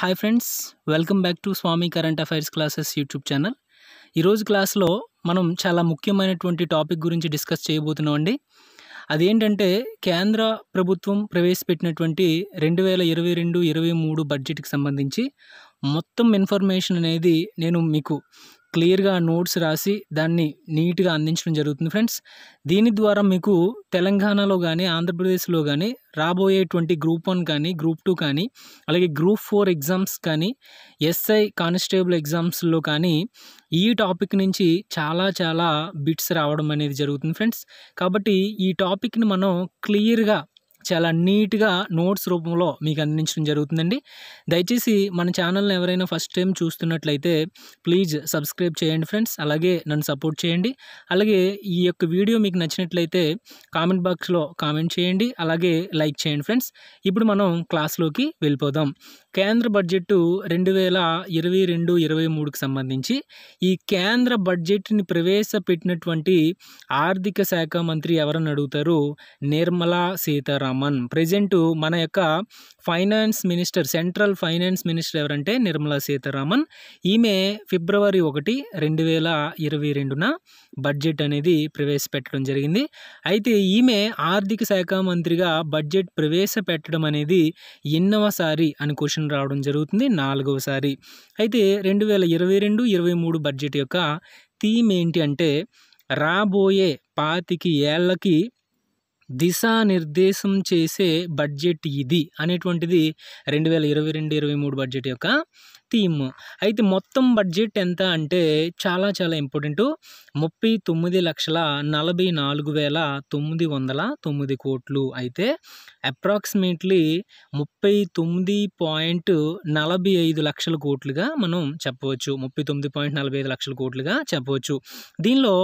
hi friends welcome back to Swami current affairs classes YouTube channel ఈరోజు క్లాస్లో మనం చాలా ముఖ్యమైనటువంటి టాపిక్ గురించి డిస్కస్ చేయబోతున్నాం అండి అదేంటంటే కేంద్ర ప్రభుత్వం ప్రవేశపెట్టినటువంటి రెండు వేల ఇరవై రెండు ఇరవై మూడు బడ్జెట్కి సంబంధించి మొత్తం ఇన్ఫర్మేషన్ అనేది నేను మీకు క్లియర్గా నోట్స్ రాసి దాన్ని నీట్గా అందించడం జరుగుతుంది ఫ్రెండ్స్ దీని ద్వారా మీకు తెలంగాణలో కానీ ఆంధ్రప్రదేశ్లో కానీ రాబోయేటువంటి గ్రూప్ వన్ కానీ గ్రూప్ టూ కానీ అలాగే గ్రూప్ ఫోర్ ఎగ్జామ్స్ కానీ ఎస్ఐ కానిస్టేబుల్ ఎగ్జామ్స్లో కానీ ఈ టాపిక్ నుంచి చాలా చాలా బిట్స్ రావడం అనేది జరుగుతుంది ఫ్రెండ్స్ కాబట్టి ఈ టాపిక్ని మనం క్లియర్గా చాలా నీట్గా నోట్స్ రూపంలో మీకు అందించడం జరుగుతుందండి దయచేసి మన ఛానల్ని ఎవరైనా ఫస్ట్ టైం చూస్తున్నట్లయితే ప్లీజ్ సబ్స్క్రైబ్ చేయండి ఫ్రెండ్స్ అలాగే నన్ను సపోర్ట్ చేయండి అలాగే ఈ యొక్క వీడియో మీకు నచ్చినట్లయితే కామెంట్ బాక్స్లో కామెంట్ చేయండి అలాగే లైక్ చేయండి ఫ్రెండ్స్ ఇప్పుడు మనం క్లాస్లోకి వెళ్ళిపోదాం కేంద్ర బడ్జెట్ రెండు వేల ఇరవై రెండు ఇరవై మూడుకి సంబంధించి ఈ కేంద్ర బడ్జెట్ని ప్రవేశపెట్టినటువంటి ఆర్థిక శాఖ మంత్రి ఎవరని అడుగుతారు నిర్మలా సీతారామన్ ప్రజెంటు మన యొక్క finance minister central finance minister ఎవరంటే నిర్మలా సీతారామన్ ఈమె ఫిబ్రవరి ఒకటి రెండు వేల ఇరవై రెండున బడ్జెట్ అనేది ప్రవేశపెట్టడం జరిగింది అయితే ఈమె ఆర్థిక శాఖ మంత్రిగా బడ్జెట్ ప్రవేశపెట్టడం అనేది ఎన్నవసారి అని క్వశ్చన్ రావడం జరుగుతుంది నాలుగవసారి అయితే రెండు వేల ఇరవై రెండు ఇరవై మూడు బడ్జెట్ యొక్క థీమ్ ఏంటి అంటే రాబోయే పాతికి ఏళ్ళకి దిశానిర్దేశం చేసే బడ్జెట్ ఇది అనేటువంటిది రెండు వేల ఇరవై రెండు ఇరవై మూడు బడ్జెట్ యొక్క థీమ్ అయితే మొత్తం బడ్జెట్ ఎంత అంటే చాలా చాలా ఇంపార్టెంట్ ముప్పై తొమ్మిది లక్షల నలభై నాలుగు వేల తొమ్మిది వందల తొమ్మిది కోట్లు అయితే అప్రాక్సిమేట్లీ ముప్పై తొమ్మిది పాయింట్ నలభై ఐదు లక్షల కోట్లుగా మనం చెప్పవచ్చు ముప్పై తొమ్మిది పాయింట్ నలభై ఐదు లక్షల కోట్లుగా చెప్పవచ్చు దీనిలో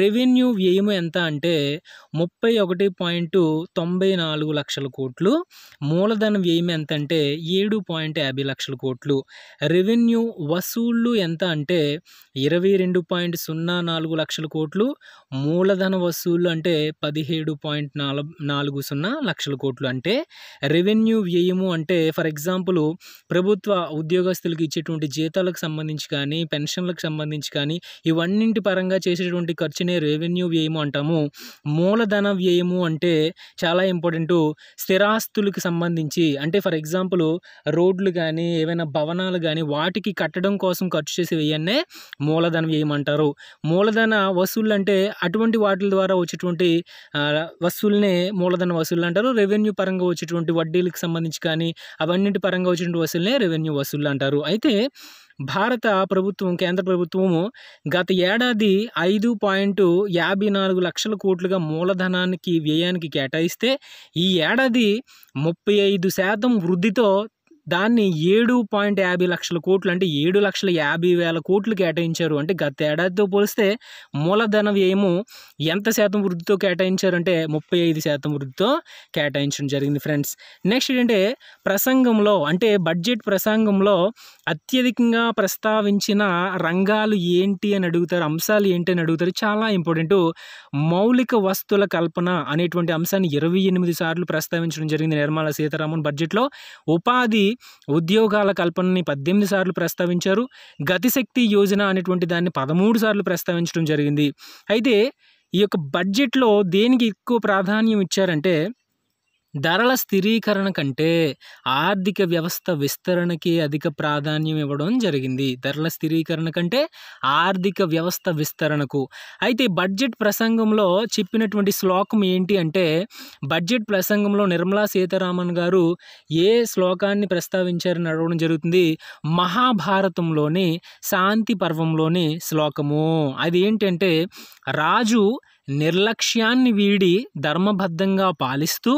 రెవెన్యూ వ్యయము ఎంత అంటే ముప్పై ఒకటి పాయింట్ తొంభై నాలుగు లక్షల కోట్లు మూలధన వ్యయం ఎంత అంటే ఏడు పాయింట్ యాభై లక్షల కోట్లు రెవెన్యూ వసూళ్ళు ఎంత అంటే ఇరవై రెండు పాయింట్ సున్నా నాలుగు లక్షల కోట్లు మూలధన వసూళ్ళు అంటే పదిహేడు పాయింట్ నాలుగు సున్నా లక్షల కోట్లు అంటే రెవెన్యూ వ్యయము అంటే ఫర్ ఎగ్జాంపుల్ ప్రభుత్వ ఉద్యోగస్తులకు ఇచ్చేటువంటి జీతాలకు సంబంధించి కానీ పెన్షన్లకు సంబంధించి కానీ ఇవన్నింటి పరంగా చేసేటువంటి ఖర్చునే రెవెన్యూ వ్యయము అంటాము మూలధన వ్యయము అంటే చాలా ఇంపార్టెంటు స్థిరాస్తులకు సంబంధించి అంటే ఫర్ ఎగ్జాంపుల్ రోడ్లు కానీ ఏవైనా భవనాలు కానీ వాటికి కట్టడం కోసం ఖర్చు చేసే వ్యయాన్నే మూలధన వ్యయమంటారు మూలధన వసూళ్ళు అంటే అటువంటి వాటి ద్వారా వచ్చేటువంటి వసూల్నే మూలధన వసూళ్ళు అంటారు రెవెన్యూ పరంగా వచ్చేటువంటి వడ్డీలకు సంబంధించి కానీ అవన్నింటి పరంగా వచ్చేటువంటి వసూలనే రెవెన్యూ వసూళ్ళు అంటారు అయితే భారత ప్రభుత్వం కేంద్ర ప్రభుత్వము గత ఏడాది ఐదు పాయింట్ యాభై నాలుగు లక్షల కోట్లుగా మూలధనానికి వ్యయానికి కేటాయిస్తే ఈ ఏడాది ముప్పై ఐదు శాతం వృద్ధితో దాన్ని ఏడు పాయింట్ యాభై లక్షల కోట్లు అంటే ఏడు లక్షల యాభై వేల కోట్లు కేటాయించారు అంటే గత ఏడాదితో పోలిస్తే మూలధన వ్యయము ఎంత శాతం వృద్ధితో కేటాయించారంటే ముప్పై ఐదు శాతం వృద్ధితో కేటాయించడం జరిగింది ఫ్రెండ్స్ నెక్స్ట్ ఏంటంటే ప్రసంగంలో అంటే బడ్జెట్ ప్రసంగంలో అత్యధికంగా ప్రస్తావించిన రంగాలు ఏంటి అని అడుగుతారు అంశాలు ఏంటి అని అడుగుతారు చాలా ఇంపార్టెంట్ మౌలిక వస్తువుల కల్పన అనేటువంటి అంశాన్ని ఇరవై ఎనిమిది సార్లు ప్రస్తావించడం జరిగింది నిర్మలా సీతారామన్ బడ్జెట్లో ఉపాధి ఉద్యోగాల కల్పనని పద్దెనిమిది సార్లు ప్రస్తావించారు గతిశక్తి యోజన అనేటువంటి దాన్ని పదమూడు సార్లు ప్రస్తావించడం జరిగింది అయితే ఈ యొక్క బడ్జెట్లో దేనికి ఎక్కువ ప్రాధాన్యం ఇచ్చారంటే ధరల స్థిరీకరణ కంటే ఆర్థిక వ్యవస్థ విస్తరణకి అధిక ప్రాధాన్యం ఇవ్వడం జరిగింది ధరల స్థిరీకరణ కంటే ఆర్థిక వ్యవస్థ విస్తరణకు అయితే బడ్జెట్ ప్రసంగంలో చెప్పినటువంటి శ్లోకం ఏంటి అంటే బడ్జెట్ ప్రసంగంలో నిర్మలా సీతారామన్ గారు ఏ శ్లోకాన్ని ప్రస్తావించారని అడగడం జరుగుతుంది మహాభారతంలోని శాంతి పర్వంలోని శ్లోకము అది ఏంటంటే రాజు నిర్లక్ష్యాన్ని వీడి ధర్మబద్ధంగా పాలిస్తూ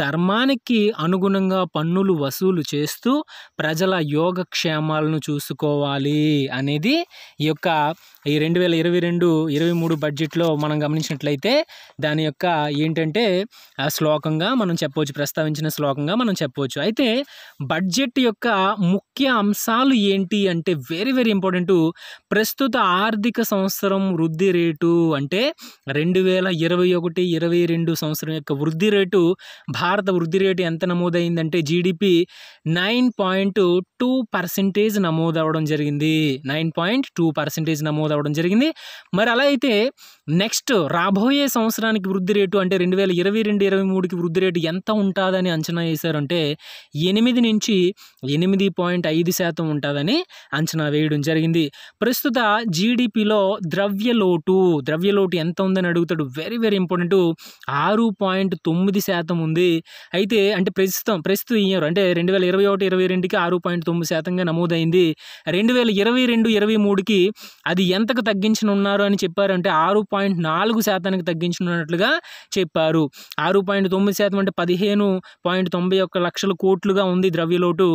ధర్మానికి అనుగుణంగా పన్నులు వసూలు చేస్తూ ప్రజల యోగక్షేమాలను చూసుకోవాలి అనేది ఈ యొక్క ఈ రెండు వేల ఇరవై రెండు ఇరవై మూడు బడ్జెట్లో మనం గమనించినట్లయితే దాని యొక్క ఏంటంటే ఆ శ్లోకంగా మనం చెప్పవచ్చు ప్రస్తావించిన శ్లోకంగా మనం చెప్పవచ్చు అయితే బడ్జెట్ యొక్క ముఖ్య అంశాలు ఏంటి అంటే వెరీ వెరీ ఇంపార్టెంట్ ప్రస్తుత ఆర్థిక సంవత్సరం వృద్ధి రేటు అంటే రెండు వేల ఇరవై ఒకటి ఇరవై రెండు సంవత్సరం యొక్క వృద్ధి రేటు భారత వృద్ధి రేటు ఎంత నమోదైందంటే GDP nine point two percentage నమోదవడం జరిగింది నైన్ పాయింట్ టూ పర్సెంటేజ్ నమోదు నమోదవడం జరిగింది మరి అలా అయితే నెక్స్ట్ రాబోయే సంవత్సరానికి వృద్ధి రేటు అంటే రెండు వేల ఇరవై రెండు ఇరవై మూడుకి వృద్ధి రేటు ఎంత ఉంటుందని అంచనా వేశారంటే ఎనిమిది నుంచి ఎనిమిది పాయింట్ ఐదు శాతం ఉంటుందని అంచనా వేయడం జరిగింది ప్రస్తుత జీడిపిలో ద్రవ్యలోటు ద్రవ్యలోటు ఎంత ఉందని అడుగుతాడు వెరీ వెరీ ఇంపార్టెంట్ ఆరు పాయింట్ తొమ్మిది శాతం ఉంది అయితే అంటే ప్రస్తుతం ప్రస్తుతం ఇయర్ అంటే రెండు వేల ఇరవై ఒకటి ఇరవై రెండుకి ఆరు పాయింట్ తొమ్మిది శాతంగా నమోదైంది రెండు వేల ఇరవై రెండు ఇరవై మూడుకి అది ఎంతకు తగ్గించనున్నారు అని చెప్పారంటే ఆరు పాయింట్ పాయింట్ నాలుగు శాతానికి తగ్గించుకున్నట్లుగా చెప్పారు ఆరు పాయింట్ తొమ్మిది శాతం అంటే పదిహేను పాయింట్ తొంభై ఒక్క లక్షల కోట్లుగా ఉంది ద్రవ్యలోటు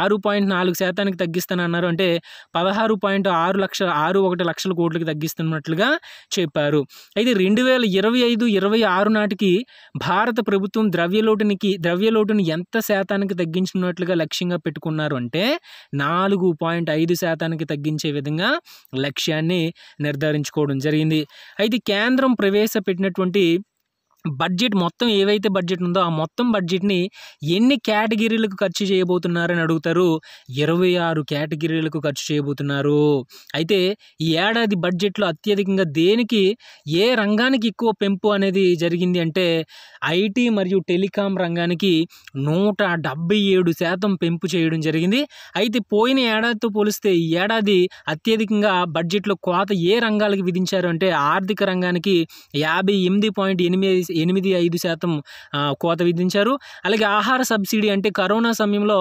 ఆరు పాయింట్ నాలుగు శాతానికి తగ్గిస్తానన్నారు అంటే పదహారు పాయింట్ ఆరు లక్షల ఆరు ఒకటి లక్షల కోట్లకి తగ్గిస్తున్నట్లుగా చెప్పారు అయితే రెండు వేల ఇరవై ఐదు ఇరవై ఆరు నాటికి భారత ప్రభుత్వం ద్రవ్యలోటునికి ద్రవ్యలోటును ఎంత శాతానికి తగ్గించినట్లుగా లక్ష్యంగా పెట్టుకున్నారు అంటే నాలుగు పాయింట్ ఐదు శాతానికి తగ్గించే విధంగా లక్ష్యాన్ని నిర్ధారించుకోవడం జరిగింది అయితే ఇది కేంద్రం ప్రవేశపెట్టినటువంటి బడ్జెట్ మొత్తం ఏవైతే బడ్జెట్ ఉందో ఆ మొత్తం బడ్జెట్ని ఎన్ని కేటగిరీలకు ఖర్చు చేయబోతున్నారని అడుగుతారు ఇరవై ఆరు కేటగిరీలకు ఖర్చు చేయబోతున్నారు అయితే ఈ ఏడాది బడ్జెట్లో అత్యధికంగా దేనికి ఏ రంగానికి ఎక్కువ పెంపు అనేది జరిగింది అంటే ఐటీ మరియు టెలికాం రంగానికి నూట ఏడు శాతం పెంపు చేయడం జరిగింది అయితే పోయిన ఏడాదితో పోలిస్తే ఈ ఏడాది అత్యధికంగా బడ్జెట్లో కోత ఏ రంగాలకు విధించారు అంటే ఆర్థిక రంగానికి యాభై ఎనిమిది పాయింట్ ఎనిమిది ఎనిమిది ఐదు శాతం కోత విధించారు అలాగే ఆహార సబ్సిడీ అంటే కరోనా సమయంలో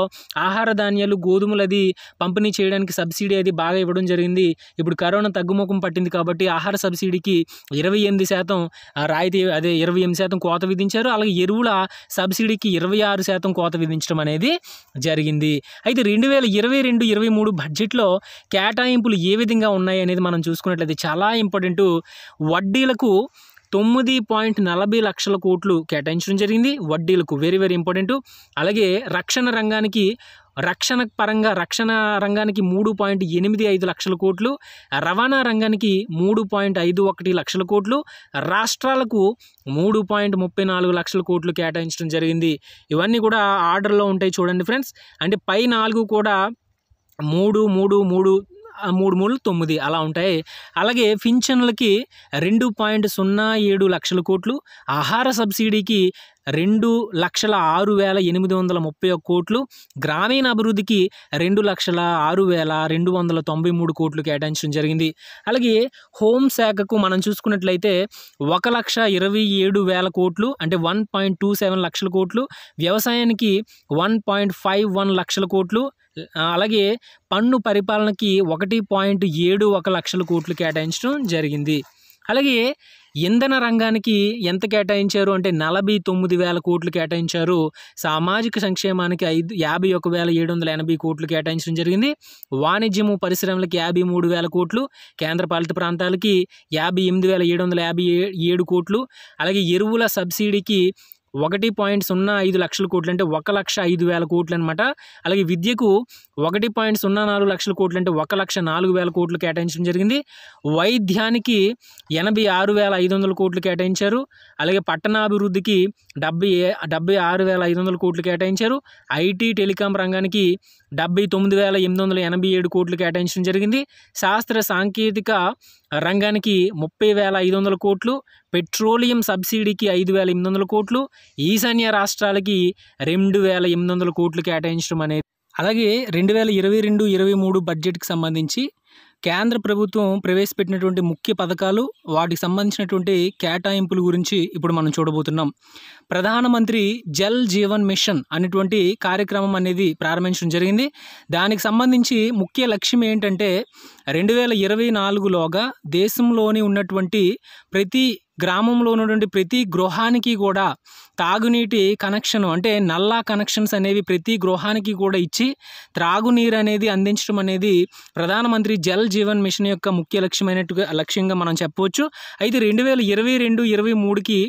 ఆహార ధాన్యాలు గోధుమలు అది పంపిణీ చేయడానికి సబ్సిడీ అది బాగా ఇవ్వడం జరిగింది ఇప్పుడు కరోనా తగ్గుముఖం పట్టింది కాబట్టి ఆహార సబ్సిడీకి ఇరవై ఎనిమిది శాతం రాయితీ అదే ఇరవై ఎనిమిది శాతం కోత విధించారు అలాగే ఎరువుల సబ్సిడీకి ఇరవై ఆరు శాతం కోత విధించడం అనేది జరిగింది అయితే రెండు వేల ఇరవై రెండు ఇరవై మూడు బడ్జెట్లో కేటాయింపులు ఏ విధంగా ఉన్నాయి అనేది మనం చూసుకున్నట్లయితే చాలా ఇంపార్టెంట్ వడ్డీలకు తొమ్మిది పాయింట్ నలభై లక్షల కోట్లు కేటాయించడం జరిగింది వడ్డీలకు వెరీ వెరీ ఇంపార్టెంట్ అలాగే రక్షణ రంగానికి రక్షణ పరంగా రక్షణ రంగానికి మూడు పాయింట్ ఎనిమిది ఐదు లక్షల కోట్లు రవాణా రంగానికి మూడు పాయింట్ ఐదు ఒకటి లక్షల కోట్లు రాష్ట్రాలకు మూడు పాయింట్ ముప్పై నాలుగు లక్షల కోట్లు కేటాయించడం జరిగింది ఇవన్నీ కూడా ఆర్డర్లో ఉంటాయి చూడండి ఫ్రెండ్స్ అంటే పై నాలుగు కూడా మూడు మూడు మూడు మూడు మూడు తొమ్మిది అలా ఉంటాయి అలాగే పింఛన్లకి రెండు పాయింట్ సున్నా ఏడు లక్షల కోట్లు ఆహార సబ్సిడీకి రెండు లక్షల ఆరు వేల ఎనిమిది వందల ముప్పై ఒక్క కోట్లు గ్రామీణ అభివృద్ధికి రెండు లక్షల ఆరు వేల రెండు వందల తొంభై మూడు కోట్లు కేటాయించడం జరిగింది అలాగే హోంశాఖకు మనం చూసుకున్నట్లయితే ఒక లక్ష ఇరవై ఏడు వేల కోట్లు అంటే వన్ పాయింట్ టూ సెవెన్ లక్షల కోట్లు వ్యవసాయానికి వన్ పాయింట్ ఫైవ్ వన్ లక్షల కోట్లు అలాగే పన్ను పరిపాలనకి ఒకటి పాయింట్ ఏడు ఒక లక్షల కోట్లు కేటాయించడం జరిగింది అలాగే ఇంధన రంగానికి ఎంత కేటాయించారు అంటే నలభై తొమ్మిది వేల కోట్లు కేటాయించారు సామాజిక సంక్షేమానికి ఐదు యాభై ఒక వేల ఏడు వందల ఎనభై కోట్లు కేటాయించడం జరిగింది వాణిజ్యము పరిశ్రమలకి యాభై మూడు వేల కోట్లు కేంద్రపాలిత ప్రాంతాలకి యాభై ఎనిమిది వేల ఏడు వందల యాభై ఏడు కోట్లు అలాగే ఎరువుల సబ్సిడీకి ఒకటి పాయింట్ సున్నా ఐదు లక్షల కోట్లు అంటే ఒక లక్ష ఐదు వేల కోట్లు అనమాట అలాగే విద్యకు ఒకటి పాయింట్ సున్నా నాలుగు లక్షల కోట్లు అంటే ఒక లక్ష నాలుగు వేల కోట్లు కేటాయించడం జరిగింది వైద్యానికి ఎనభై ఆరు వేల ఐదు వందల కోట్లు కేటాయించారు అలాగే పట్టణాభివృద్ధికి డెబ్బై డెబ్బై ఆరు వేల ఐదు వందల కోట్లు కేటాయించారు ఐటీ టెలికాం రంగానికి డెబ్బై తొమ్మిది వేల ఎనిమిది వందల ఎనభై ఏడు కోట్లు కేటాయించడం జరిగింది శాస్త్ర సాంకేతిక రంగానికి ముప్పై వేల ఐదు వందల కోట్లు పెట్రోలియం సబ్సిడీకి ఐదు వేల ఎనిమిది వందల కోట్లు ఈశాన్య రాష్ట్రాలకి రెండు వేల ఎనిమిది వందల కోట్లు కేటాయించడం అనేది అలాగే రెండు వేల ఇరవై రెండు ఇరవై మూడు బడ్జెట్కి సంబంధించి కేంద్ర ప్రభుత్వం ప్రవేశపెట్టినటువంటి ముఖ్య పథకాలు వాటికి సంబంధించినటువంటి కేటాయింపుల గురించి ఇప్పుడు మనం చూడబోతున్నాం ప్రధానమంత్రి జల్ జీవన్ మిషన్ అనేటువంటి కార్యక్రమం అనేది ప్రారంభించడం జరిగింది దానికి సంబంధించి ముఖ్య లక్ష్యం ఏంటంటే రెండు వేల ఇరవై నాలుగులోగా దేశంలోని ఉన్నటువంటి ప్రతి గ్రామంలో ఉన్నటువంటి ప్రతి గృహానికి కూడా తాగునీటి కనెక్షన్ అంటే నల్లా కనెక్షన్స్ అనేవి ప్రతి గృహానికి కూడా ఇచ్చి త్రాగునీరు అనేది అందించడం అనేది ప్రధానమంత్రి జల్ జీవన్ మిషన్ యొక్క ముఖ్య లక్ష్యమైనట్టుగా లక్ష్యంగా మనం చెప్పవచ్చు అయితే రెండు వేల ఇరవై రెండు ఇరవై మూడుకి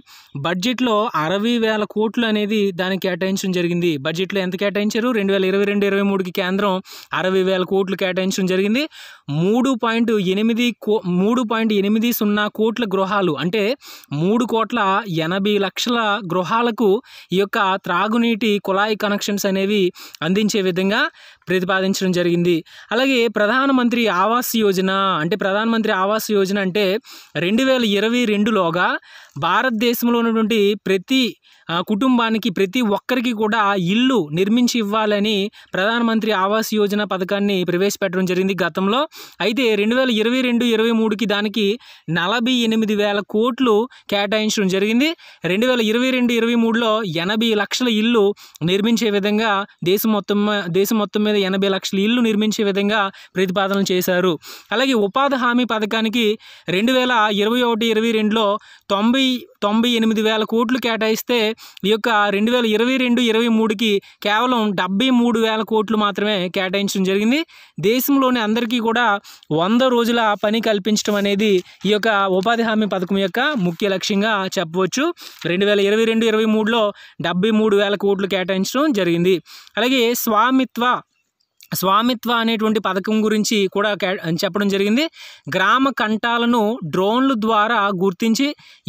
బడ్జెట్లో అరవై వేల కోట్లు అనేది దానికి కేటాయించడం జరిగింది బడ్జెట్లో ఎంత కేటాయించారు రెండు వేల ఇరవై రెండు ఇరవై మూడుకి కేంద్రం అరవై వేల కోట్లు కేటాయించడం జరిగింది మూడు పాయింట్ ఎనిమిది కో మూడు పాయింట్ ఎనిమిది సున్నా కోట్ల గృహాలు అంటే మూడు కోట్ల ఎనభై లక్షల గృహాలకు ఈ యొక్క త్రాగునీటి కుళాయి కనెక్షన్స్ అనేవి అందించే విధంగా ప్రతిపాదించడం జరిగింది అలాగే ప్రధానమంత్రి ఆవాస్ యోజన అంటే ప్రధానమంత్రి ఆవాస్ యోజన అంటే రెండు వేల ఇరవై రెండులోగా భారతదేశంలో ఉన్నటువంటి ప్రతి కుటుంబానికి ప్రతి ఒక్కరికి కూడా ఇల్లు నిర్మించి ఇవ్వాలని ప్రధానమంత్రి ఆవాస్ యోజన పథకాన్ని ప్రవేశపెట్టడం జరిగింది గతంలో అయితే రెండు వేల ఇరవై రెండు ఇరవై మూడుకి దానికి నలభై ఎనిమిది వేల కోట్లు కేటాయించడం జరిగింది రెండు వేల ఇరవై రెండు ఇరవై మూడులో ఎనభై లక్షల ఇల్లు నిర్మించే విధంగా దేశం మొత్తం దేశం మొత్తం మీద ఎనభై లక్షల ఇల్లు నిర్మించే విధంగా ప్రతిపాదనలు చేశారు అలాగే ఉపాధి హామీ పథకానికి రెండు వేల ఇరవై ఒకటి ఇరవై రెండులో తొంభై తొంభై ఎనిమిది వేల కోట్లు కేటాయిస్తే ఈ యొక్క రెండు వేల ఇరవై రెండు ఇరవై మూడుకి కేవలం డెబ్బై మూడు వేల కోట్లు మాత్రమే కేటాయించడం జరిగింది దేశంలోని అందరికీ కూడా వంద రోజుల పని కల్పించడం అనేది ఈ యొక్క ఉపాధి హామీ పథకం యొక్క ముఖ్య లక్ష్యంగా చెప్పవచ్చు రెండు వేల ఇరవై రెండు ఇరవై మూడులో డెబ్బై మూడు వేల కోట్లు కేటాయించడం జరిగింది అలాగే స్వామిత్వ స్వామిత్వ అనేటువంటి పథకం గురించి కూడా చెప్పడం జరిగింది గ్రామ కంటాలను డ్రోన్ల ద్వారా గుర్తించి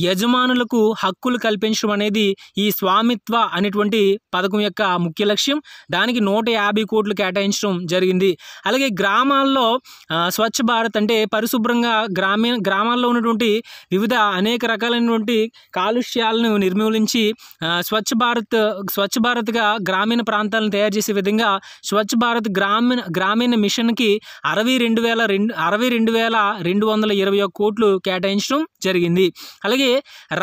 యజమానులకు హక్కులు కల్పించడం అనేది ఈ స్వామిత్వ అనేటువంటి పథకం యొక్క ముఖ్య లక్ష్యం దానికి నూట యాభై కోట్లు కేటాయించడం జరిగింది అలాగే గ్రామాల్లో స్వచ్ఛ భారత్ అంటే పరిశుభ్రంగా గ్రామీణ గ్రామాల్లో ఉన్నటువంటి వివిధ అనేక రకాలైనటువంటి కాలుష్యాలను నిర్మూలించి స్వచ్ఛ భారత్ స్వచ్ఛ భారత్గా గ్రామీణ ప్రాంతాలను తయారు చేసే విధంగా స్వచ్ఛ భారత్ గ్రా గ్రామీణ గ్రామీణ మిషన్కి అరవై రెండు వేల రెండు అరవై రెండు వేల రెండు వందల ఇరవై ఒక్క కోట్లు కేటాయించడం జరిగింది అలాగే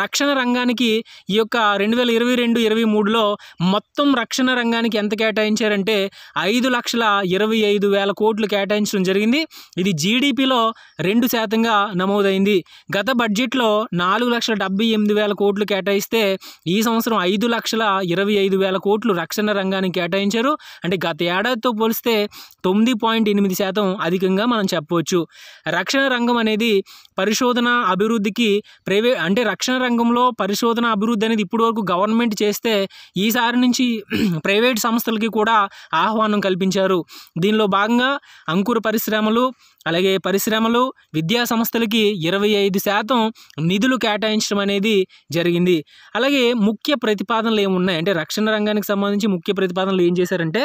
రక్షణ రంగానికి ఈ యొక్క రెండు వేల ఇరవై రెండు ఇరవై మూడులో మొత్తం రక్షణ రంగానికి ఎంత కేటాయించారంటే ఐదు లక్షల ఇరవై ఐదు వేల కోట్లు కేటాయించడం జరిగింది ఇది జీడిపిలో రెండు శాతంగా నమోదైంది గత బడ్జెట్లో నాలుగు లక్షల డెబ్బై ఎనిమిది వేల కోట్లు కేటాయిస్తే ఈ సంవత్సరం ఐదు లక్షల ఇరవై ఐదు వేల కోట్లు రక్షణ రంగానికి కేటాయించారు అంటే గత ఏడాదితో పోలిస్తే తొమ్మిది పాయింట్ ఎనిమిది శాతం అధికంగా మనం చెప్పవచ్చు రక్షణ రంగం అనేది పరిశోధన అభివృద్ధి దీనికి ప్రైవే అంటే రక్షణ రంగంలో పరిశోధన అభివృద్ధి అనేది ఇప్పటివరకు గవర్నమెంట్ చేస్తే ఈసారి నుంచి ప్రైవేట్ సంస్థలకి కూడా ఆహ్వానం కల్పించారు దీనిలో భాగంగా అంకుర పరిశ్రమలు అలాగే పరిశ్రమలు విద్యా సంస్థలకి ఇరవై ఐదు శాతం నిధులు కేటాయించడం అనేది జరిగింది అలాగే ముఖ్య ప్రతిపాదనలు ఏమున్నాయి అంటే రక్షణ రంగానికి సంబంధించి ముఖ్య ప్రతిపాదనలు ఏం చేశారంటే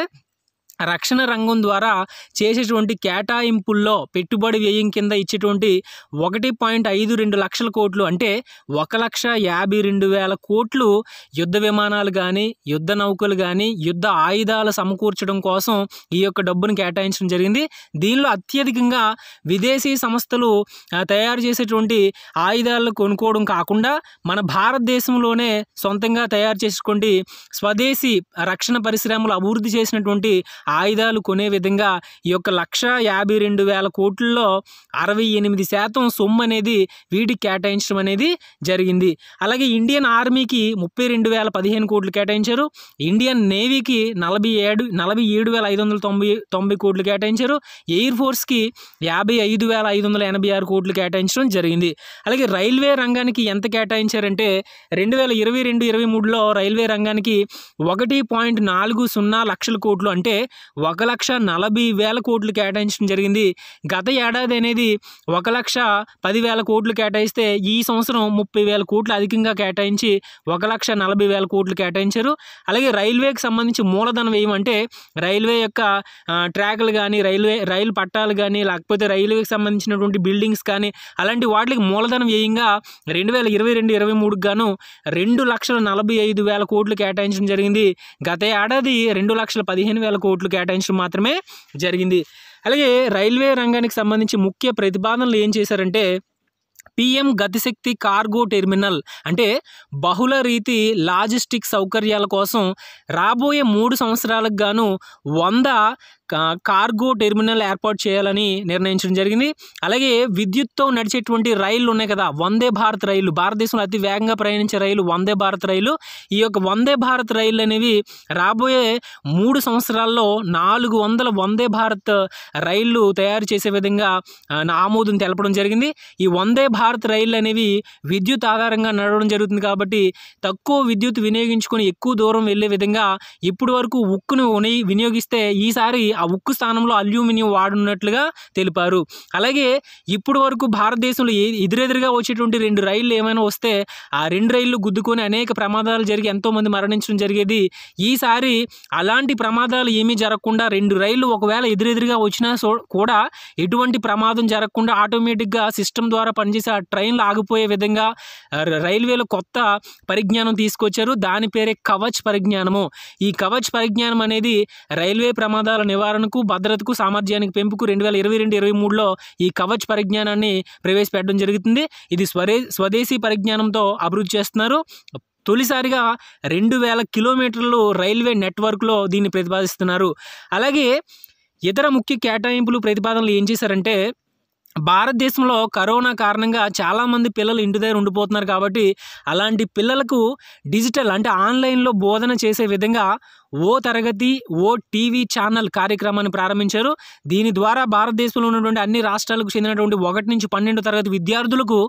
రక్షణ రంగం ద్వారా చేసేటువంటి కేటాయింపుల్లో పెట్టుబడి వ్యయం కింద ఇచ్చేటువంటి ఒకటి పాయింట్ ఐదు రెండు లక్షల కోట్లు అంటే ఒక లక్ష యాభై రెండు వేల కోట్లు యుద్ధ విమానాలు కానీ యుద్ధ నౌకలు కానీ యుద్ధ ఆయుధాలు సమకూర్చడం కోసం ఈ యొక్క డబ్బును కేటాయించడం జరిగింది దీనిలో అత్యధికంగా విదేశీ సంస్థలు తయారు చేసేటువంటి ఆయుధాలను కొనుక్కోవడం కాకుండా మన భారతదేశంలోనే సొంతంగా తయారు చేసుకోండి స్వదేశీ రక్షణ పరిశ్రమలు అభివృద్ధి చేసినటువంటి ఆయుధాలు కొనే విధంగా ఈ యొక్క లక్ష యాభై రెండు వేల కోట్లలో అరవై ఎనిమిది శాతం సొమ్ము అనేది వీటికి కేటాయించడం అనేది జరిగింది అలాగే ఇండియన్ ఆర్మీకి ముప్పై రెండు వేల పదిహేను కోట్లు కేటాయించారు ఇండియన్ నేవీకి నలభై ఏడు నలభై ఏడు వేల ఐదు వందల తొంభై తొంభై కోట్లు కేటాయించారు ఎయిర్ ఫోర్స్కి యాభై ఐదు వేల ఐదు వందల ఎనభై ఆరు కోట్లు కేటాయించడం జరిగింది అలాగే రైల్వే రంగానికి ఎంత కేటాయించారంటే రెండు వేల ఇరవై రెండు ఇరవై మూడులో రైల్వే రంగానికి ఒకటి పాయింట్ నాలుగు సున్నా లక్షల కోట్లు అంటే ఒక లక్ష నలభై వేల కోట్లు కేటాయించడం జరిగింది గత ఏడాది అనేది ఒక లక్ష పదివేల కోట్లు కేటాయిస్తే ఈ సంవత్సరం ముప్పై వేల కోట్లు అధికంగా కేటాయించి ఒక లక్ష నలభై వేల కోట్లు కేటాయించారు అలాగే రైల్వేకి సంబంధించి మూలధనం ఏమంటే రైల్వే యొక్క ట్రాక్లు కానీ రైల్వే రైలు పట్టాలు కానీ లేకపోతే రైల్వేకి సంబంధించినటువంటి బిల్డింగ్స్ కానీ అలాంటి వాటికి మూలధనం వ్యయంగా రెండు వేల ఇరవై రెండు ఇరవై మూడుకు గాను రెండు లక్షల నలభై ఐదు వేల కోట్లు కేటాయించడం జరిగింది గత ఏడాది రెండు లక్షల పదిహేను వేల కోట్లు నిధులు కేటాయించడం మాత్రమే జరిగింది అలాగే రైల్వే రంగానికి సంబంధించి ముఖ్య ప్రతిపాదనలు ఏం చేశారంటే పిఎం గతిశక్తి కార్గో టెర్మినల్ అంటే బహుళ రీతి లాజిస్టిక్ సౌకర్యాల కోసం రాబోయే మూడు సంవత్సరాలకు గాను వంద కార్గో టెర్మినల్ ఏర్పాటు చేయాలని నిర్ణయించడం జరిగింది అలాగే విద్యుత్తో నడిచేటువంటి రైళ్లు ఉన్నాయి కదా వందే భారత్ రైలు భారతదేశంలో అతి వేగంగా ప్రయాణించే రైలు వందే భారత్ రైలు ఈ యొక్క వందే భారత్ రైళ్ళు అనేవి రాబోయే మూడు సంవత్సరాల్లో నాలుగు వందల వందే భారత్ రైళ్లు తయారు చేసే విధంగా ఆమోదం తెలపడం జరిగింది ఈ వందే భారత్ రైళ్ళు అనేవి విద్యుత్ ఆధారంగా నడవడం జరుగుతుంది కాబట్టి తక్కువ విద్యుత్ వినియోగించుకొని ఎక్కువ దూరం వెళ్ళే విధంగా ఇప్పటి వరకు ఉక్కును వినియోగిస్తే ఈసారి ఆ ఉక్కు స్థానంలో అల్యూమినియం వాడున్నట్లుగా తెలిపారు అలాగే ఇప్పటి వరకు భారతదేశంలో ఎదురెదురుగా వచ్చేటువంటి రెండు రైళ్లు ఏమైనా వస్తే ఆ రెండు రైళ్ళు గుద్దుకొని అనేక ప్రమాదాలు జరిగి ఎంతోమంది మరణించడం జరిగేది ఈసారి అలాంటి ప్రమాదాలు ఏమీ జరగకుండా రెండు రైళ్లు ఒకవేళ ఎదురెదురుగా వచ్చినా కూడా ఎటువంటి ప్రమాదం జరగకుండా ఆటోమేటిక్గా సిస్టమ్ ద్వారా పనిచేసే ఆ ట్రైన్లు ఆగిపోయే విధంగా రైల్వేలో కొత్త పరిజ్ఞానం తీసుకొచ్చారు దాని పేరే కవచ్ పరిజ్ఞానము ఈ కవచ్ పరిజ్ఞానం అనేది రైల్వే ప్రమాదాల నివారణ నివారణకు భద్రతకు సామర్థ్యానికి పెంపుకు రెండు వేల ఇరవై రెండు ఇరవై మూడులో ఈ కవచ్ పరిజ్ఞానాన్ని ప్రవేశపెట్టడం జరుగుతుంది ఇది స్వరే స్వదేశీ పరిజ్ఞానంతో అభివృద్ధి చేస్తున్నారు తొలిసారిగా రెండు వేల కిలోమీటర్లు రైల్వే నెట్వర్క్లో దీన్ని ప్రతిపాదిస్తున్నారు అలాగే ఇతర ముఖ్య కేటాయింపులు ప్రతిపాదనలు ఏం చేశారంటే భారతదేశంలో కరోనా కారణంగా చాలామంది పిల్లలు ఇంటి దగ్గర ఉండిపోతున్నారు కాబట్టి అలాంటి పిల్లలకు డిజిటల్ అంటే ఆన్లైన్లో బోధన చేసే విధంగా ఓ తరగతి ఓ టీవీ ఛానల్ కార్యక్రమాన్ని ప్రారంభించారు దీని ద్వారా భారతదేశంలో ఉన్నటువంటి అన్ని రాష్ట్రాలకు చెందినటువంటి ఒకటి నుంచి పన్నెండు తరగతి విద్యార్థులకు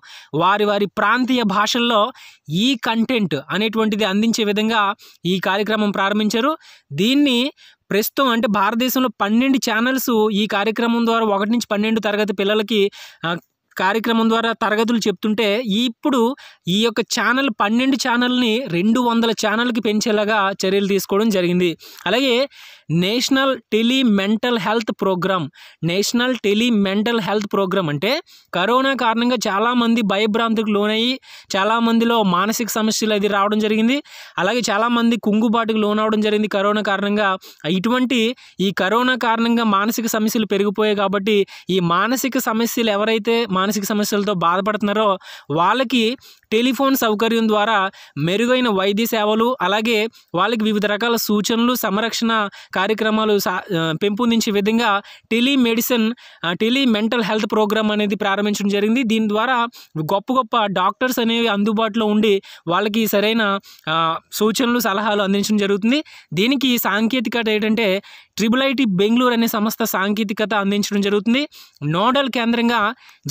వారి వారి ప్రాంతీయ భాషల్లో ఈ కంటెంట్ అనేటువంటిది అందించే విధంగా ఈ కార్యక్రమం ప్రారంభించారు దీన్ని ప్రస్తుతం అంటే భారతదేశంలో పన్నెండు ఛానల్స్ ఈ కార్యక్రమం ద్వారా ఒకటి నుంచి పన్నెండు తరగతి పిల్లలకి కార్యక్రమం ద్వారా తరగతులు చెప్తుంటే ఇప్పుడు ఈ యొక్క ఛానల్ పన్నెండు ఛానల్ని రెండు వందల ఛానల్కి పెంచేలాగా చర్యలు తీసుకోవడం జరిగింది అలాగే national tele mental health program national tele mental health program అంటే కరోనా కారణంగా చాలామంది భయభ్రాంతికి లోనయ్యి చాలామందిలో మానసిక సమస్యలు అది రావడం జరిగింది అలాగే చాలామంది కుంగుబాటుకు లోనవడం జరిగింది కరోనా కారణంగా ఇటువంటి ఈ కరోనా కారణంగా మానసిక సమస్యలు పెరిగిపోయాయి కాబట్టి ఈ మానసిక సమస్యలు ఎవరైతే మానసిక సమస్యలతో బాధపడుతున్నారో వాళ్ళకి టెలిఫోన్ సౌకర్యం ద్వారా మెరుగైన వైద్య సేవలు అలాగే వాళ్ళకి వివిధ రకాల సూచనలు సంరక్షణ కార్యక్రమాలు పెంపొందించే విధంగా telemedicine tele mental health program అనేది ప్రారంభించడం జరిగింది దీని ద్వారా గొప్ప గొప్ప డాక్టర్స్ అనేవి అందుబాటులో ఉండి వాళ్ళకి సరైన సూచనలు సలహాలు అందించడం జరుగుతుంది దీనికి సాంకేతికత ఏంటంటే ట్రిబుల్ ఐటీ బెంగళూరు అనే సంస్థ సాంకేతికత అందించడం జరుగుతుంది నోడల్ కేంద్రంగా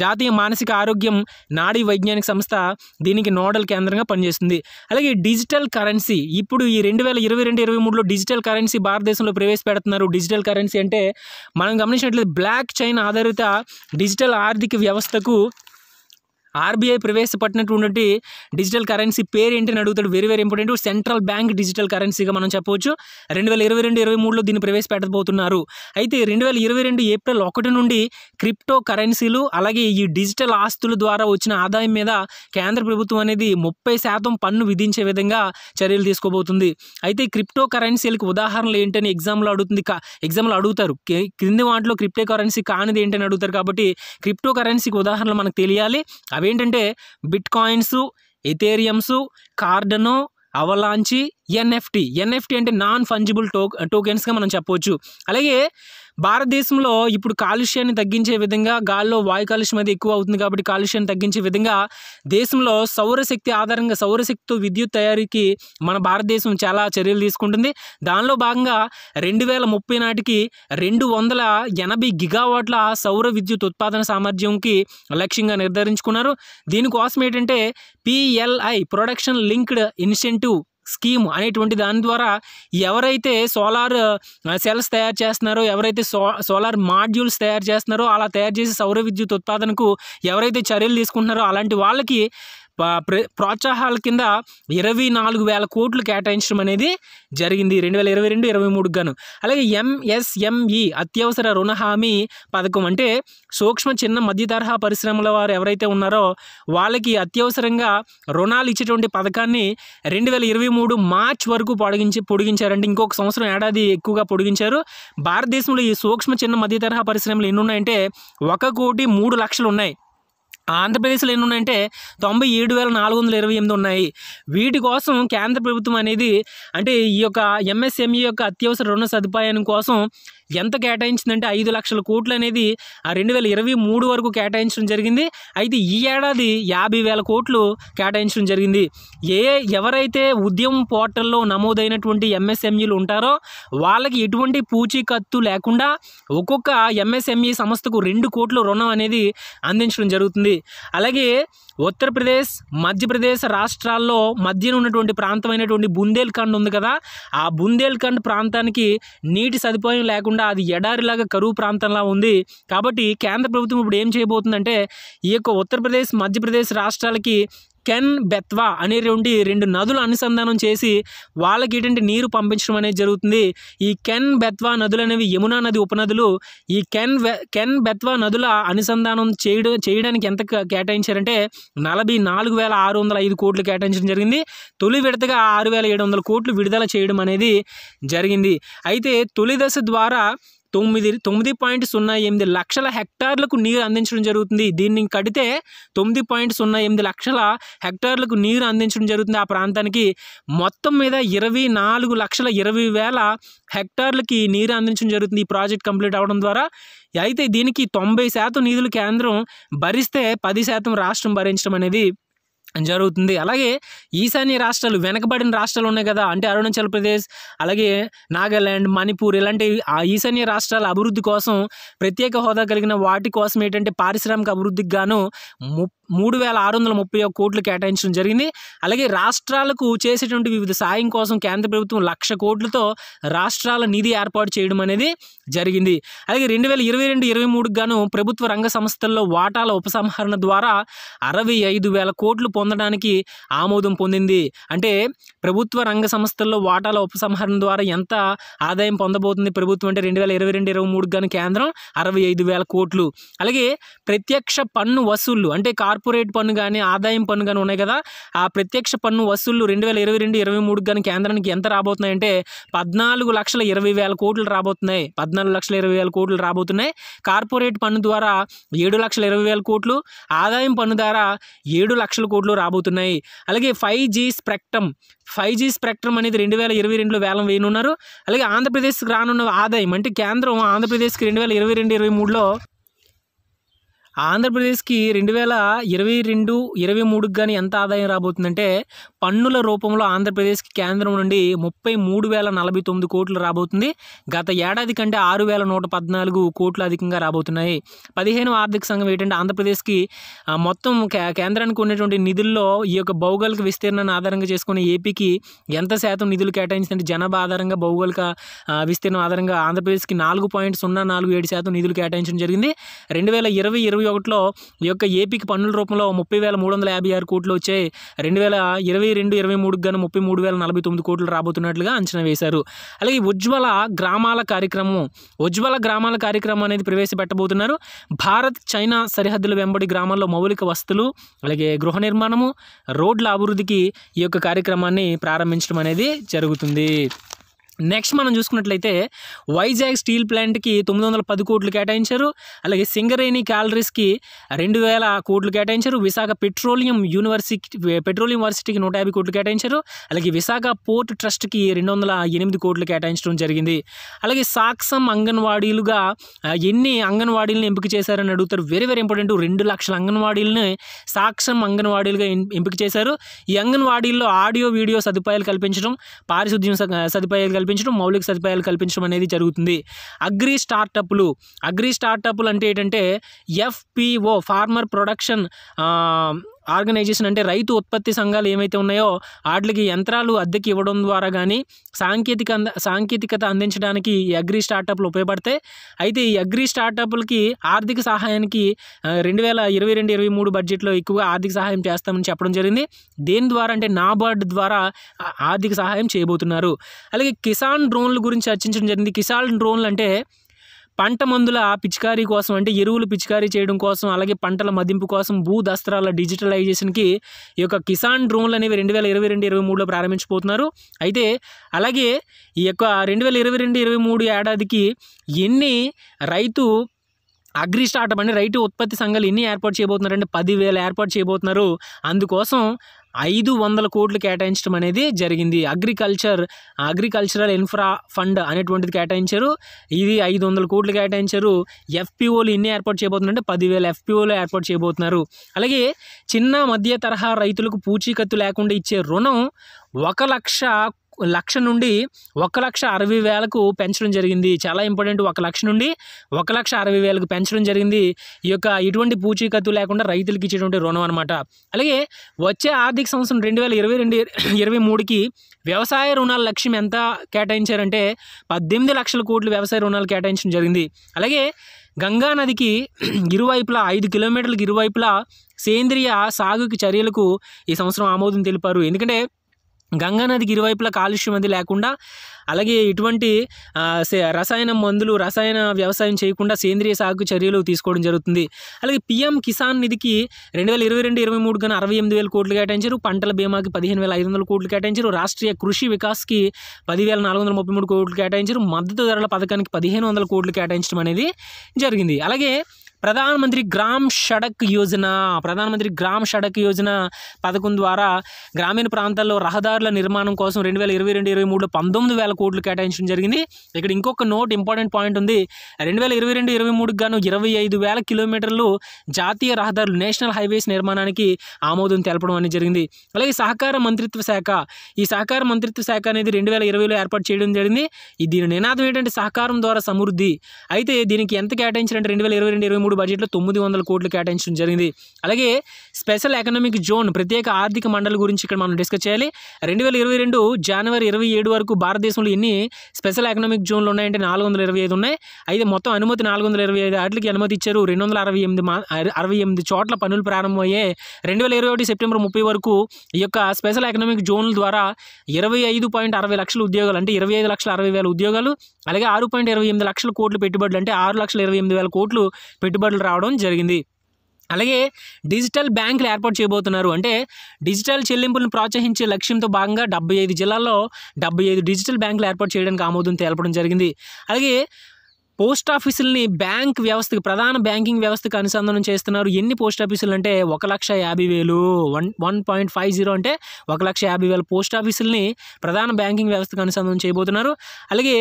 జాతీయ మానసిక ఆరోగ్యం నాడీ వైజ్ఞానిక సంస్థ దీనికి నోడల్ కేంద్రంగా పనిచేస్తుంది అలాగే డిజిటల్ కరెన్సీ ఇప్పుడు ఈ రెండు వేల ఇరవై రెండు ఇరవై మూడులో డిజిటల్ కరెన్సీ భారతదేశంలో ప్రవేశపెడుతున్నారు డిజిటల్ కరెన్సీ అంటే మనం గమనించినట్లయితే బ్లాక్ చైన్ ఆధారిత డిజిటల్ ఆర్థిక వ్యవస్థకు ఆర్బీఐ ప్రవేశపెట్టినటువంటి డిజిటల్ కరెన్సీ పేరు ఏంటని అడుగుతాడు very very important central bank digital కరెన్సీగా మనం చెప్పవచ్చు రెండు వేల ఇరవై రెండు ఇరవై మూడులో దీన్ని ప్రవేశపెట్టబోతున్నారు అయితే రెండు వేల ఇరవై రెండు ఏప్రిల్ ఒకటి నుండి క్రిప్టో కరెన్సీలు అలాగే ఈ డిజిటల్ ఆస్తుల ద్వారా వచ్చిన ఆదాయం మీద కేంద్ర ప్రభుత్వం అనేది ముప్పై శాతం పన్ను విధించే విధంగా చర్యలు తీసుకోబోతుంది అయితే క్రిప్టో కరెన్సీలకు ఉదాహరణలు ఏంటని ఎగ్జామ్లో అడుగుతుంది ఎగ్జామ్లో అడుగుతారు క్రింది వాటిలో క్రిప్టో కరెన్సీ కానిది ఏంటని అడుగుతారు కాబట్టి క్రిప్టో కరెన్సీకి ఉదాహరణలు మనకు తెలియాలి అవేంటంటే bit coins Ethereums Cardano Avalanche NFT NFT అంటే నాన్ ఫంజిబుల్ టోక్ టోకెన్స్గా మనం చెప్పవచ్చు అలాగే భారతదేశంలో ఇప్పుడు కాలుష్యాన్ని తగ్గించే విధంగా గాల్లో వాయు కాలుష్యం అది ఎక్కువ అవుతుంది కాబట్టి కాలుష్యాన్ని తగ్గించే విధంగా దేశంలో సౌరశక్తి ఆధారంగా సౌరశక్తితో విద్యుత్ తయారీకి మన భారతదేశం చాలా చర్యలు తీసుకుంటుంది దానిలో భాగంగా రెండు వేల ముప్పై నాటికి రెండు వందల ఎనభై గిగావాట్ల సౌర విద్యుత్ ఉత్పాదన సామర్థ్యంకి లక్ష్యంగా నిర్ధారించుకున్నారు దీనికోసం ఏంటంటే PLI production linked incentive scheme అనేటువంటి దాని ద్వారా ఎవరైతే సోలార్ సెల్స్ తయారు చేస్తున్నారో ఎవరైతే సో సోలార్ మాడ్యూల్స్ తయారు చేస్తున్నారో అలా తయారు చేసి సౌర విద్యుత్ ఉత్పాదనకు ఎవరైతే చర్యలు తీసుకుంటున్నారో అలాంటి వాళ్ళకి ప్రోత్సాహాల కింద ఇరవై నాలుగు వేల కోట్లు కేటాయించడం అనేది జరిగింది రెండు వేల ఇరవై రెండు ఇరవై మూడు గాను అలాగే ఎంఎస్ఎంఈ అత్యవసర రుణ హామీ పథకం అంటే సూక్ష్మ చిన్న మధ్య తరహా పరిశ్రమల వారు ఎవరైతే ఉన్నారో వాళ్ళకి అత్యవసరంగా రుణాలు ఇచ్చేటువంటి పథకాన్ని రెండు వేల ఇరవై మూడు మార్చ్ వరకు పొడిగించి పొడిగించారంటే ఇంకొక సంవత్సరం ఏడాది ఎక్కువగా పొడిగించారు భారతదేశంలో ఈ సూక్ష్మ చిన్న మధ్య తరహా పరిశ్రమలు ఎన్ని ఉన్నాయంటే ఒక కోటి మూడు లక్షలు ఉన్నాయి ఆంధ్రప్రదేశ్లో ఎన్ని ఉన్నాయంటే తొంభై ఏడు వేల నాలుగు వందల ఇరవై ఎనిమిది ఉన్నాయి వీటి కోసం కేంద్ర ప్రభుత్వం అనేది అంటే ఈ యొక్క ఎంఎస్ఎంఈ యొక్క అత్యవసర రుణ సదుపాయాన్ని కోసం ఎంత కేటాయించిందంటే ఐదు లక్షల కోట్లు అనేది ఆ రెండు వేల ఇరవై మూడు వరకు కేటాయించడం జరిగింది అయితే ఈ ఏడాది యాభై వేల కోట్లు కేటాయించడం జరిగింది ఏ ఎవరైతే ఉద్యమం పోర్టల్లో నమోదైనటువంటి ఎంఎస్ఎంఈలు ఉంటారో వాళ్ళకి ఎటువంటి పూచీకత్తు లేకుండా ఒక్కొక్క ఎంఎస్ఎంఈ సంస్థకు రెండు కోట్ల రుణం అనేది అందించడం జరుగుతుంది అలాగే ఉత్తరప్రదేశ్ మధ్యప్రదేశ్ రాష్ట్రాల్లో మధ్యన ఉన్నటువంటి ప్రాంతమైనటువంటి బుందేల్ఖండ్ ఉంది కదా ఆ బుందేల్ఖండ్ ప్రాంతానికి నీటి సదుపాయం లేకుండా కాకుండా అది ఎడారిలాగా కరువు ప్రాంతంలా ఉంది కాబట్టి కేంద్ర ప్రభుత్వం ఇప్పుడు ఏం చేయబోతుందంటే ఈ యొక్క ఉత్తరప్రదేశ్ మధ్యప్రదేశ్ రాష్ట్రాలకి కెన్ బెత్వా అనే రెండు రెండు నదులు అనుసంధానం చేసి వాళ్ళకి ఏంటంటే నీరు పంపించడం అనేది జరుగుతుంది ఈ కెన్ బెత్వా నదులు అనేవి యమునా నది ఉపనదులు ఈ కెన్ కెన్ బెత్వా నదుల అనుసంధానం చేయడం చేయడానికి ఎంత కేటాయించారంటే నలభై నాలుగు వేల ఆరు వందల ఐదు కోట్లు కేటాయించడం జరిగింది తొలి విడతగా ఆరు వేల ఏడు వందల కోట్లు విడుదల చేయడం అనేది జరిగింది అయితే తొలి దశ ద్వారా తొమ్మిది తొమ్మిది పాయింట్ సున్నా ఎనిమిది లక్షల హెక్టార్లకు నీరు అందించడం జరుగుతుంది దీన్ని కడితే తొమ్మిది పాయింట్ సున్నా ఎనిమిది లక్షల హెక్టార్లకు నీరు అందించడం జరుగుతుంది ఆ ప్రాంతానికి మొత్తం మీద ఇరవై నాలుగు లక్షల ఇరవై వేల హెక్టార్లకి నీరు అందించడం జరుగుతుంది ఈ ప్రాజెక్ట్ కంప్లీట్ అవ్వడం ద్వారా అయితే దీనికి తొంభై శాతం నిధులు కేంద్రం భరిస్తే పది శాతం రాష్ట్రం భరించడం అనేది జరుగుతుంది అలాగే ఈశాన్య రాష్ట్రాలు వెనకబడిన రాష్ట్రాలు ఉన్నాయి కదా అంటే అరుణాచల్ ప్రదేశ్ అలాగే నాగాల్యాండ్ మణిపూర్ ఇలాంటి ఆ ఈశాన్య రాష్ట్రాల అభివృద్ధి కోసం ప్రత్యేక హోదా కలిగిన వాటి కోసం ఏంటంటే పారిశ్రామిక అభివృద్ధికి గాను మూడు వేల ఆరు వందల ముప్పై ఒక కోట్లు కేటాయించడం జరిగింది అలాగే రాష్ట్రాలకు చేసేటువంటి వివిధ సాయం కోసం కేంద్ర ప్రభుత్వం లక్ష కోట్లతో రాష్ట్రాల నిధి ఏర్పాటు చేయడం అనేది జరిగింది అలాగే రెండు వేల ఇరవై రెండు ఇరవై మూడుకు గాను ప్రభుత్వ రంగ సంస్థల్లో వాటాల ఉపసంహరణ ద్వారా అరవై ఐదు వేల కోట్లు పొందడానికి ఆమోదం పొందింది అంటే ప్రభుత్వ రంగ సంస్థల్లో వాటాల ఉపసంహరణ ద్వారా ఎంత ఆదాయం పొందబోతుంది ప్రభుత్వం అంటే రెండు వేల ఇరవై రెండు ఇరవై మూడు కానీ కేంద్రం అరవై ఐదు వేల కోట్లు అలాగే ప్రత్యక్ష పన్ను వసూళ్లు అంటే కార్పొరేట్ పన్ను కానీ ఆదాయం పన్ను కానీ ఉన్నాయి కదా ఆ ప్రత్యక్ష పన్ను వసూళ్లు రెండు వేల ఇరవై రెండు ఇరవై మూడు కానీ కేంద్రానికి ఎంత రాబోతున్నాయి అంటే పద్నాలుగు లక్షల ఇరవై వేల కోట్లు రాబోతున్నాయి పద్నాలుగు లక్షల ఇరవై వేల కోట్లు రాబోతున్నాయి కార్పొరేట్ పన్ను ద్వారా ఏడు లక్షల ఇరవై వేల కోట్లు ఆదాయం పన్ను ద్వారా ఏడు లక్షల కోట్లు అందుబాటులో రాబోతున్నాయి అలాగే five G spectrum five G spectrum అనేది రెండు వేల ఇరవై రెండులో వేలం వేయనున్నారు అలాగే ఆంధ్రప్రదేశ్కి రానున్న ఆదాయం అంటే కేంద్రం ఆంధ్రప్రదేశ్కి రెండు వేల ఇరవై రెండు ఇరవై మూడులో ఆంధ్రప్రదేశ్కి రెండు వేల ఇరవై రెండు ఇరవై మూడుకి కానీ ఎంత ఆదాయం రాబోతుందంటే పన్నుల రూపంలో ఆంధ్రప్రదేశ్కి కేంద్రం నుండి ముప్పై మూడు వేల నలభై తొమ్మిది కోట్లు రాబోతుంది గత ఏడాది కంటే ఆరు వేల నూట పద్నాలుగు కోట్లు అధికంగా రాబోతున్నాయి పదిహేను ఆర్థిక సంఘం ఏంటంటే ఆంధ్రప్రదేశ్కి మొత్తం కేంద్రానికి ఉన్నటువంటి నిధుల్లో ఈ యొక్క భౌగోళిక విస్తీర్ణాన్ని ఆధారంగా చేసుకునే ఏపీకి ఎంత శాతం నిధులు కేటాయించిందంటే జనాభా ఆధారంగా భౌగోళిక విస్తీర్ణం ఆధారంగా ఆంధ్రప్రదేశ్కి నాలుగు పాయింట్ సున్నా నాలుగు ఏడు శాతం నిధులు కేటాయించడం జరిగింది రెండు వేల ఇరవై ఇరవై ఒకటిలో ఈ యొక్క ఏపీకి పన్నుల రూపంలో ముప్పై వేల మూడు వందల యాభై ఆరు కోట్లు వచ్చాయి రెండు వేల ఇరవై ఇరవై రెండు ఇరవై మూడుకు గాను ముప్పై మూడు వేల నలభై తొమ్మిది కోట్లు రాబోతున్నట్లుగా అంచనా వేశారు అలాగే ఉజ్వల గ్రామాల కార్యక్రమం ఉజ్వల గ్రామాల కార్యక్రమం అనేది ప్రవేశపెట్టబోతున్నారు భారత్ చైనా సరిహద్దుల వెంబడి గ్రామాల్లో మౌలిక వస్తువులు అలాగే గృహ నిర్మాణము రోడ్ల అభివృద్ధికి ఈ యొక్క కార్యక్రమాన్ని ప్రారంభించడం అనేది జరుగుతుంది నెక్స్ట్ మనం చూసుకున్నట్లయితే వైజాగ్ స్టీల్ ప్లాంట్కి తొమ్మిది వందల పది కోట్లు కేటాయించారు అలాగే సింగరేణి క్యాలరీస్కి రెండు వేల కోట్లు కేటాయించారు విశాఖ పెట్రోలియం యూనివర్సిటీ పెట్రోలియం యూనివర్సిటీకి నూట యాభై కోట్లు కేటాయించారు అలాగే విశాఖ పోర్ట్ ట్రస్ట్కి రెండు వందల ఎనిమిది కోట్లు కేటాయించడం జరిగింది అలాగే సాక్సం అంగన్వాడీలుగా ఎన్ని అంగన్వాడీలను ఎంపిక చేశారని అడుగుతారు వెరీ వెరీ ఇంపార్టెంట్ రెండు లక్షల అంగన్వాడీలను సాక్సం అంగన్వాడీలుగా ఎంపిక చేశారు ఈ అంగన్వాడీల్లో ఆడియో వీడియో సదుపాయాలు కల్పించడం పారిశుద్ధ్యం సదుపాయాలు కల్పించడం మౌలిక సదుపాయాలు కల్పించడం అనేది జరుగుతుంది అగ్రి స్టార్టప్లు అగ్రి స్టార్టప్లు అంటే ఏంటంటే ఎఫ్పిఓ ఫార్మర్ ప్రొడక్షన్ ఆర్గనైజేషన్ అంటే రైతు ఉత్పత్తి సంఘాలు ఏమైతే ఉన్నాయో వాటికి యంత్రాలు అద్దెకి ఇవ్వడం ద్వారా కానీ సాంకేతిక సాంకేతికత అందించడానికి ఈ అగ్రి స్టార్టప్లు ఉపయోగపడతాయి అయితే ఈ అగ్రి స్టార్టప్లకి ఆర్థిక సహాయానికి రెండు వేల ఇరవై రెండు ఇరవై మూడు బడ్జెట్లో ఎక్కువగా ఆర్థిక సహాయం చేస్తామని చెప్పడం జరిగింది దేని ద్వారా అంటే నాబార్డ్ ద్వారా ఆర్థిక సహాయం చేయబోతున్నారు అలాగే కిసాన్ డ్రోన్ల గురించి చర్చించడం జరిగింది కిసాన్ డ్రోన్లు అంటే పంట మందుల పిచికారీ కోసం అంటే ఎరువులు పిచికారీ చేయడం కోసం అలాగే పంటల మదింపు కోసం భూ దస్త్రాల డిజిటలైజేషన్కి ఈ యొక్క కిసాన్ డ్రోన్లు అనేవి రెండు వేల ఇరవై రెండు ఇరవై మూడులో ప్రారంభించబోతున్నారు అయితే అలాగే ఈ యొక్క రెండు వేల ఇరవై రెండు ఇరవై మూడు ఏడాదికి ఎన్ని రైతు అగ్రి స్టార్టప్ అంటే రైతు ఉత్పత్తి సంఘాలు ఎన్ని ఏర్పాటు చేయబోతున్నారంటే పదివేలు ఏర్పాటు చేయబోతున్నారు అందుకోసం ఐదు వందల కోట్లు కేటాయించడం అనేది జరిగింది అగ్రికల్చర్ అగ్రికల్చరల్ ఇన్ఫ్రా ఫండ్ అనేటువంటిది కేటాయించారు ఇది ఐదు వందల కోట్లు కేటాయించారు ఎఫ్పిఓలు ఇన్ని ఏర్పాటు చేయబోతున్నారు అంటే పదివేల ఎఫ్పిఓలు ఏర్పాటు చేయబోతున్నారు అలాగే చిన్న మధ్య తరహా రైతులకు పూచీకత్తు లేకుండా ఇచ్చే రుణం ఒక లక్ష లక్ష నుండి ఒక లక్ష అరవై వేలకు పెంచడం జరిగింది చాలా ఇంపార్టెంట్ ఒక లక్ష నుండి ఒక లక్ష అరవై వేలకు పెంచడం జరిగింది ఈ యొక్క ఇటువంటి పూచీకత్తు లేకుండా రైతులకు ఇచ్చేటువంటి రుణం అనమాట అలాగే వచ్చే ఆర్థిక సంవత్సరం రెండు వేల ఇరవై రెండు ఇరవై మూడుకి వ్యవసాయ రుణాల లక్ష్యం ఎంత కేటాయించారంటే పద్దెనిమిది లక్షల కోట్లు వ్యవసాయ రుణాలు కేటాయించడం జరిగింది అలాగే గంగా నదికి ఇరువైపులా ఐదు కిలోమీటర్లకు ఇరువైపులా సేంద్రియ సాగుకి చర్యలకు ఈ సంవత్సరం ఆమోదం తెలిపారు ఎందుకంటే గంగానదికి ఇరువైపులా కాలుష్యం అది లేకుండా అలాగే ఇటువంటి రసాయన మందులు రసాయన వ్యవసాయం చేయకుండా సేంద్రియ సాగు చర్యలు తీసుకోవడం జరుగుతుంది అలాగే పీఎం కిసాన్ నిధికి రెండు వేల ఇరవై రెండు ఇరవై మూడు కన్నా అరవై ఎనిమిది వేల కోట్లు కేటాయించారు పంటల బీమాకి పదిహేను వేల ఐదు వందల కోట్లు కేటాయించారు రాష్ట్రీయ కృషి వికాస్కి పదివేల నాలుగు వందల ముప్పై మూడు కోట్లు కేటాయించారు మద్దతు ధరల పథకానికి పదిహేను వందల కోట్లు కేటాయించడం అనేది జరిగింది అలాగే ప్రధానమంత్రి గ్రామ్ షడక్ యోజన ప్రధానమంత్రి గ్రామ్ షడక్ యోజన పథకం ద్వారా గ్రామీణ ప్రాంతాల్లో రహదారుల నిర్మాణం కోసం రెండు వేల ఇరవై రెండు ఇరవై మూడులో పంతొమ్మిది వేల కోట్లు కేటాయించడం జరిగింది ఇక్కడ ఇంకొక నోట్ ఇంపార్టెంట్ పాయింట్ ఉంది రెండు వేల ఇరవై రెండు ఇరవై మూడుకి గాను ఇరవై ఐదు వేల కిలోమీటర్లు జాతీయ రహదారులు నేషనల్ హైవేస్ నిర్మాణానికి ఆమోదం తెలపడం అనేది జరిగింది అలాగే సహకార మంత్రిత్వ శాఖ ఈ సహకార మంత్రిత్వ శాఖ అనేది రెండు వేల ఇరవైలో ఏర్పాటు చేయడం జరిగింది దీని నినాదం ఏంటంటే సహకారం ద్వారా సమృద్ధి అయితే దీనికి ఎంత కేటాయించారంటే రెండు వేల ఇరవై రెండు ఇరవై మూడు బడ్జెట్లో తొమ్మిది వందల కోట్లు కేటాయించడం జరిగింది అలాగే స్పెషల్ ఎకనామిక్ జోన్ ప్రత్యేక ఆర్థిక మండలి గురించి ఇక్కడ మనం డిస్కస్ చేయాలి రెండు వేల ఇరవై రెండు జనవరి ఇరవై ఏడు వరకు భారతదేశంలో ఎన్ని స్పెషల్ ఎకనామిక్ జోన్లు ఉన్నాయంటే నాలుగు వందల ఇరవై ఐదు ఉన్నాయి అయితే మొత్తం అనుమతి నాలుగు వందల ఇరవై ఐదు అనుమతి ఇచ్చారు రెండు వందల అరవై ఎనిమిది అరవై ఎనిమిది చోట్ల పనులు ప్రారంభమయ్యే రెండు వేల ఇరవై ఒకటి సెప్టెంబర్ ముప్పై వరకు ఈ యొక్క స్పెషల్ ఎకనామిక్ జోన్ల ద్వారా ఇరవై ఐదు పాయింట్ అరవై లక్షల ఉద్యోగాలు అంటే ఇరవై ఐదు లక్షల అరవై వేల ఉద్యోగాలు అలాగే ఆరు పాయింట్ ఇరవై ఎనిమిది లక్షల కోట్లు పెట్టుబడులు అంటే ఆరు లక్షల ఇరవై ఎనిమిది వేల కోట్లు పెట్టుబడి పెట్టుబడులు రావడం జరిగింది అలాగే డిజిటల్ బ్యాంకులు ఏర్పాటు చేయబోతున్నారు అంటే డిజిటల్ చెల్లింపులను ప్రోత్సహించే లక్ష్యంతో భాగంగా డెబ్బై ఐదు జిల్లాల్లో డెబ్బై ఐదు డిజిటల్ బ్యాంకులు ఏర్పాటు చేయడానికి ఆమోదం తెలపడం జరిగింది అలాగే పోస్ట్ ఆఫీసుల్ని బ్యాంక్ వ్యవస్థకు ప్రధాన బ్యాంకింగ్ వ్యవస్థకు అనుసంధానం చేస్తున్నారు ఎన్ని పోస్ట్ ఆఫీసులు అంటే ఒక లక్ష యాభై వేలు one one point five zero అంటే ఒక లక్ష యాభై వేల పోస్ట్ ఆఫీసుల్ని ప్రధాన బ్యాంకింగ్ వ్యవస్థకు అనుసంధానం చేయబోతున్నారు అలాగే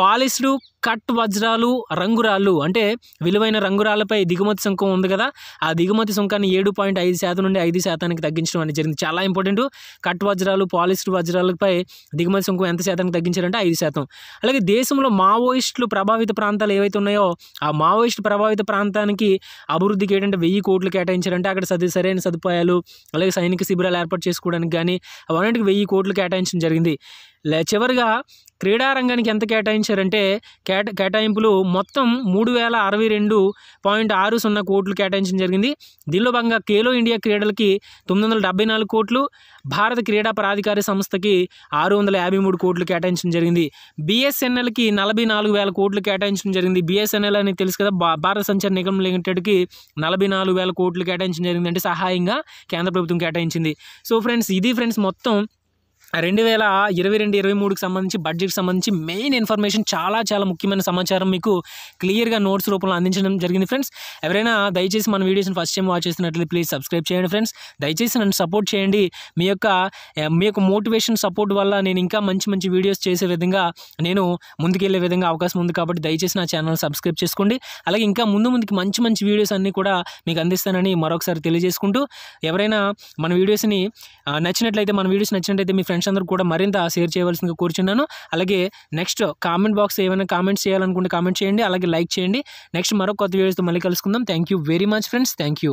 పాలిస్డ్ కట్ వజ్రాలు రంగురాళ్ళు అంటే విలువైన రంగురాళ్ళపై దిగుమతి సుంకం ఉంది కదా ఆ దిగుమతి సుంకాన్ని ఏడు పాయింట్ ఐదు శాతం నుండి ఐదు శాతానికి తగ్గించడం అనేది జరిగింది చాలా ఇంపార్టెంట్ కట్ వజ్రాలు పాలిస్టర్ వజ్రాలపై దిగుమతి సుంకం ఎంత శాతానికి తగ్గించారంటే ఐదు శాతం అలాగే దేశంలో మావోయిస్టులు ప్రభావిత ప్రాంతాలు ఏవైతే ఉన్నాయో ఆ మావోయిస్టు ప్రభావిత ప్రాంతానికి అభివృద్ధికి ఏంటంటే వెయ్యి కోట్లు కేటాయించారంటే అక్కడ సది సరైన సదుపాయాలు అలాగే సైనిక శిబిరాలు ఏర్పాటు చేసుకోవడానికి కానీ అవన్నీ వెయ్యి కోట్లు కేటాయించడం జరిగింది చివరిగా క్రీడారంగానికి ఎంత కేటాయించారంటే కేట కేటాయింపులు మొత్తం మూడు వేల అరవై రెండు పాయింట్ ఆరు సున్నా కోట్లు కేటాయించడం జరిగింది దీనిలో భాగంగా ఖేలో ఇండియా క్రీడలకి తొమ్మిది వందల డెబ్బై నాలుగు కోట్లు భారత క్రీడా ప్రాధికార సంస్థకి ఆరు వందల యాభై మూడు కోట్లు కేటాయించడం జరిగింది బిఎస్ఎన్ఎల్కి నలభై నాలుగు వేల కోట్లు కేటాయించడం జరిగింది బిఎస్ఎన్ఎల్ అని తెలుసు కదా భారత సంచార నిగమ్ లిమిటెడ్కి నలభై నాలుగు వేల కోట్లు కేటాయించడం జరిగింది అంటే సహాయంగా కేంద్ర ప్రభుత్వం కేటాయించింది సో ఫ్రెండ్స్ ఇది ఫ్రెండ్స్ మొత్తం రెండు వేల ఇరవై రెండు ఇరవై మూడుకి సంబంధించి బడ్జెట్ సంబంధించి మెయిన్ ఇన్ఫర్మేషన్ చాలా చాలా ముఖ్యమైన సమాచారం మీకు క్లియర్గా నోట్స్ రూపంలో అందించడం జరిగింది ఫ్రెండ్స్ ఎవరైనా దయచేసి మన వీడియోస్ని ఫస్ట్ టైం వాచ్ చేస్తున్నట్లయితే ప్లీజ్ సబ్స్క్రైబ్ చేయండి ఫ్రెండ్స్ దయచేసి నన్ను సపోర్ట్ చేయండి మీ యొక్క మీ యొక్క మోటివేషన్ సపోర్ట్ వల్ల నేను ఇంకా మంచి మంచి వీడియోస్ చేసే విధంగా నేను ముందుకెళ్లే విధంగా అవకాశం ఉంది కాబట్టి దయచేసి నా ఛానల్ సబ్స్క్రైబ్ చేసుకోండి అలాగే ఇంకా ముందు ముందుకి మంచి మంచి వీడియోస్ అన్నీ కూడా మీకు అందిస్తానని మరొకసారి తెలియజేసుకుంటూ ఎవరైనా మన వీడియోస్ని నచ్చినట్లయితే మన వీడియోస్ నచ్చినట్లయితే మీ ఫ్రెండ్స్ ఫ్రెండ్స్ అందరూ కూడా మరింత షేర్ చేయవలసిందిగా కూర్చున్నాను అలాగే నెక్స్ట్ కామెంట్ బాక్స్ ఏమైనా కామెంట్స్ చేయాలనుకుంటే కామెంట్ చేయండి అలాగే లైక్ చేయండి నెక్స్ట్ మరో కొత్త వీడియోస్తో మళ్ళీ కలుసుకుందాం thank very much friends thank